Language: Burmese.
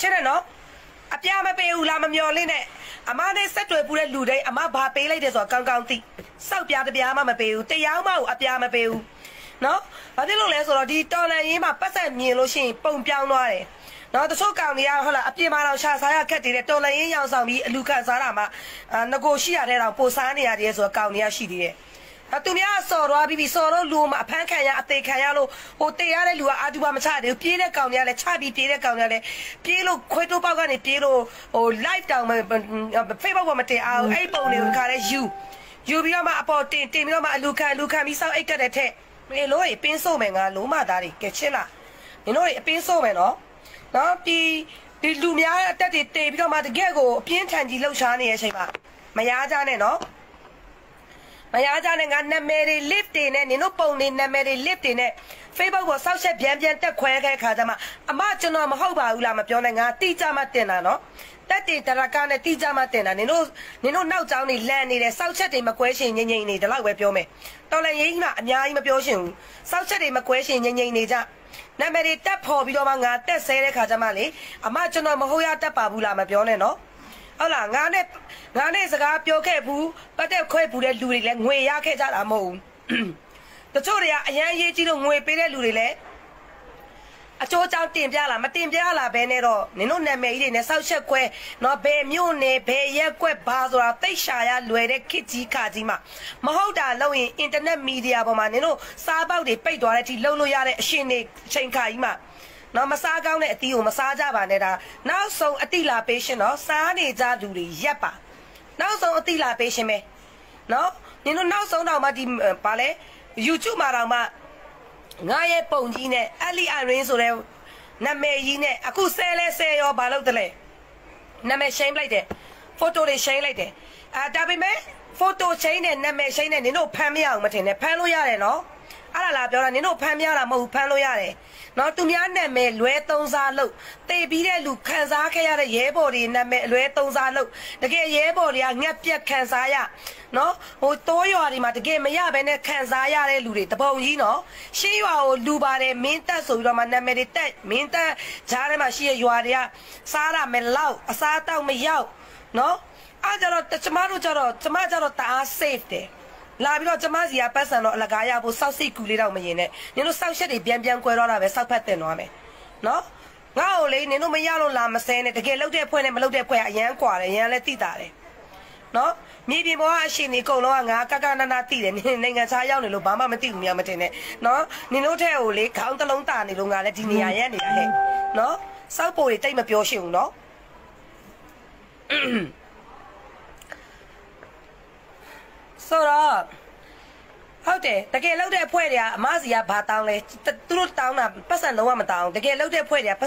ချစ်တယ်နော်အပြာမပေးဘူးလားမမျော်လင့်နဲ့အမနဲ့ဆက်တွေ့ပူတဲ့လူတိုင်းအမဘာပေးလိုက်တယ်ဆိုတော့ကောင်းကောင်းသိစောက်ပြားတပြားမှမပေးဘူးတရားမှကိုအပြာမပေးဘူးနော်ဘာဖြစ်လို့လဲဆိုတော့ဒီတော်လန်ရေးမှာပတ်သက်မြင်လို့ရှိရင်ပုံပြောင်းသွားတယ်နော်တချို့ကောင်တွေကဟုတ်လားအပြင်မှာတော့ရှာစားရခက်တည်တယ်တော်လန်ရေးရောင်ဆောင်ပြီးအလူခံစားတာမှငကိုရှိရတဲ့တော့ပိုစားနေရတယ်ဆိုတော့ကောင်တွေကရှိသေးတယ်။သူများစော်သွားပြီးပြီစော်တော့လူမအဖမ်းခံရအသေးခံရလို့ဟိုတေရတဲ့လူကအာတူပါမချတယ်ပြေးတဲ့ကောင်တွေကလည်းချပြီးပြေးတဲ့ကောင်တွေကလည်းပြေးလို့ခွေးတိုးပေါက်ကနေပြေးလို့ဟို live တောင် Facebook ပေါ်မတင်အောင်အဲ့ပုံတွေကိုခါတဲ့ယူယူပြီးတော့မှအပေါ်တင်တင်ပြီးတော့မှအလူခံလူခံပြီးစောက်အိတ်တက်တဲ့ထက်မင်းလို့ပင်းစိုးမယ်ငါလုံးမသားတွေကဲချစ်လားမင်းတို့အပင်းစိုးမယ်နော်နော်ပြီးဒီလူများအတက်တွေတေပြီးတော့မှတကယ့်ကိုအပြင်းထန်ကြီးလှုပ်ရှားနေတဲ့အချိန်မှာမရားကြနဲ့နော်မရကြနဲ့ငါနာမည်တွေ live တွေနဲ့နင်တို့ပုံတွေနာမည်တွေ live တွေနဲ့ Facebook ကိုစောက်ချက်ပြန်ပြန်တက်ခွဲခဲ့ခါကြမှာအမကျွန်တော်မဟုတ်ပါဘူးလားမပြောနဲ့ငါတိကျမှတင်တာနော်တက်တင်တရကနဲ့တိကျမှတင်တာနင်တို့နင်တို့နောက်ကြောင်းတွေလန့်နေတယ်စောက်ချက်တွေမကွဲရှင်ငိမ့်ငိမ့်နေဒီလောက်ပဲပြောမယ်တော်လန်ရေးကြီးမှအများကြီးမပြောရှင်ဘူးစောက်ချက်တွေမကွဲရှင်ငိမ့်ငိမ့်နေကြနာမည်တွေတက်ဖော်ပြီးတော့မှငါတက်ဆဲတဲ့ခါကြမှာလေအမကျွန်တော်မဟုတ်ရတက်ပါဘူးလားမပြောနဲ့နော်ဟုတ်လားငါနဲ့ငါနဲ့စကားပြောခဲ့ဘူးပတ်သက်ခွဲဘူးတဲ့လူတွေလည်းငွေရခဲ့ကြတာမဟုတ်ဘူးတချို့တွေကအရန်ရေးကြည့်လို့ငွေပေးတဲ့လူတွေလည်းအချိုးချောင်းတင်ပြလာမတင်ပြလာဘဲနဲ့တော့နင်တို့နာမည်ကြီးတွေနဲ့ဆောက်ချက်ခွဲနော်ဘယ်မြို့နယ်ဘယ်ရက်ကွက်ဘာဆိုတာတိတ်ရှာရလွယ်တဲ့ခစ်ကြီးခါကြီးမှာမဟုတ်တာလို့ရင်အင်တာနက်မီဒီယာပေါ်မှာနင်တို့စားပေါက်တွေပိတ်သွားတဲ့အထိလုံလို့ရတဲ့အရှင်တွေအချိန်ခါကြီးမှာနော်မစားကောင်းတဲ့အသီးကိုမစားကြပါနဲ့ဒါနောက်ဆုံးအတိလာပေးရှင်တော့စားနေကြသူတွေရက်ပါနောက်ဆုံးအတိလာပေးရှင်ပဲနော်နင်တို့နောက်ဆုံးတော့မှဒီဗာလဲ YouTube မှာတော့မှငါရဲ့ပုံကြီးနဲ့အလီအရင်းဆိုတဲ့နာမည်ကြီးနဲ့အခုဆဲလဲဆဲရောဘာလို့တလဲနာမည်ရှိန်လိုက်တယ်ဖိုတိုတွေရှိန်လိုက်တယ်အာဒါပေမဲ့ဖိုတိုရှိန်နဲ့နာမည်ရှိန်နဲ့နင်တို့ဖမ်းမရအောင်မထင်နဲ့ဖမ်းလို့ရတယ်နော်အဲ့ဒါလားပြောတာနင်တို့ဖမ်းပြတာမဟုတ်ဘူးဖမ်းလို့ရတယ်နော်သူများနာမည်လွဲသုံးစားလို့တေပြီးတဲ့လူခံစားခဲ့ရတဲ့ရဲဘော်တွေနာမည်လွဲသုံးစားလို့တကယ်ရဲဘော်တွေကငက်ပြက်ခံစားရနော်ဟိုတိုးရွာတွေမှာတကယ်မရဘဲနဲ့ခံစားရတဲ့လူတွေတပုံကြီးနော်ရှေးရွာကိုလူပါတယ်မင်းတက်ဆိုပြီးတော့မှနာမည်တွေတက်မင်းတက်ဈားထဲမှာရှိတဲ့ရွာတွေကစားရမယ်လောက်အစားတောက်မရောက်နော်အဲ့ကြတော့ကျမတို့ကြတော့ကျမကြတော့တအား safe တယ်လာပြီးတော့ကျမစီကပတ်စံတော့အလကားရဖို့စောက်စိတ်ကူလေးတော့မရင်နဲ့နင်တို့စောက်ရက်တွေပြန်ပြန်꿰တော့တာပဲစောက်ဖက်တင်သွားမယ်နော်ငါ့ကိုလေနင်တို့မရလို့လာမစဲနဲ့တကယ်လောက်တဲ့ဖွဲ့နဲ့မလောက်တဲ့ဖွဲ့ကအရန်ကွာတယ်အရန်လည်းတိတာတယ်နော်မြေပြင်ပေါ်ကအရှင်နေအကုန်လုံးကငါကကနနာတိတယ်နင်နိုင်ငံခြားရောက်နေလို့ဘာမှမသိဘူးများမတင်နဲ့နော်နင်တို့ထဲကိုလေခေါင်းတစ်လုံးတာနေလို့ငါလည်းဒီနေရာရက်နေတာဟဲ့နော်စောက်ပိုတွေတိတ်မပြောရှင်းဘူးနော်ဆိုတော့ဟုတ်တယ်တကယ်လောက်တဲ့အဖွဲ့တွေကမစီကဘာတောင်းလဲသူတို့တောင်းတာပတ်စံလုံးဝမတောင်းတကယ်လောက်တဲ့အဖွဲ့တွေက